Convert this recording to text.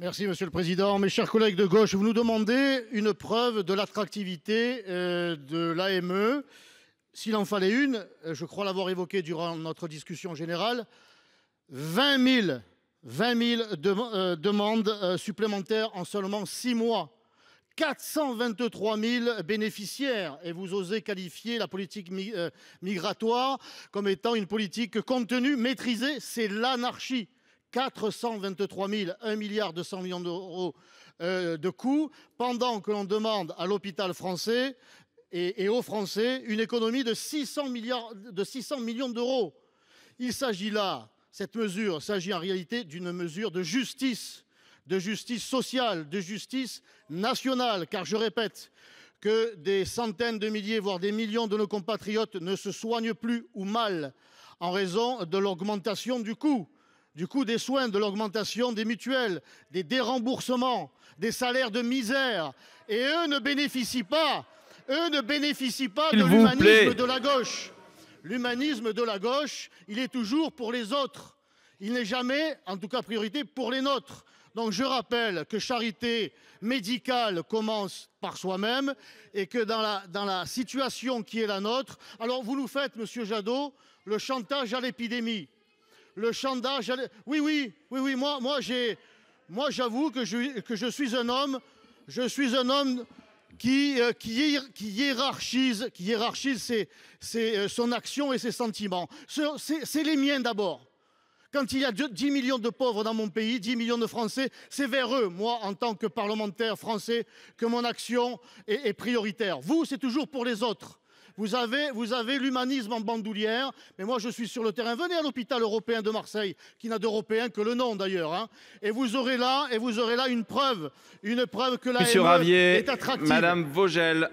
Merci, monsieur le président. Mes chers collègues de gauche, vous nous demandez une preuve de l'attractivité euh, de l'AME. S'il en fallait une, euh, je crois l'avoir évoquée durant notre discussion générale, 20 000, euh, demandes supplémentaires en seulement six mois. 423 000 bénéficiaires et vous osez qualifier la politique migratoire comme étant une politique contenue, maîtrisée, c'est l'anarchie. 423 000, 1 milliard 200 millions d'euros euh, de coûts, pendant que l'on demande à l'hôpital français et, aux Français une économie de 600, milliards, de 600 millions d'euros. Il s'agit là, cette mesure, s'agit en réalité d'une mesure de justice, de justice sociale, de justice nationale, car je répète que des centaines de milliers, voire des millions de nos compatriotes ne se soignent plus ou mal en raison de l'augmentation du coût du coup, des soins, de l'augmentation des mutuelles, des déremboursements, des salaires de misère. Et eux ne bénéficient pas, eux ne bénéficient pas de l'humanisme de la gauche. L'humanisme de la gauche, il est toujours pour les autres. Il n'est jamais, en tout cas priorité, pour les nôtres. Donc je rappelle que charité médicale commence par soi-même et que dans la, dans la situation qui est la nôtre, alors vous nous faites, monsieur Jadot, le chantage à l'épidémie le chantage. Oui, oui, oui, oui, moi, moi, j'ai, moi j'avoue que je, suis un homme, je suis un homme qui, euh, hiérarchise, qui hiérarchise euh, son action et ses sentiments. C'est les miens d'abord. Quand il y a 10 millions de pauvres dans mon pays, 10 millions de Français, c'est vers eux, moi, en tant que parlementaire français, que mon action est prioritaire. Vous, c'est toujours pour les autres. Vous avez, vous avez l'humanisme en bandoulière, mais moi je suis sur le terrain. Venez à l'hôpital européen de Marseille, qui n'a d'européen que le nom d'ailleurs, hein. et vous aurez là, et vous aurez là une preuve, une preuve que la e est attractive. Madame Vogel.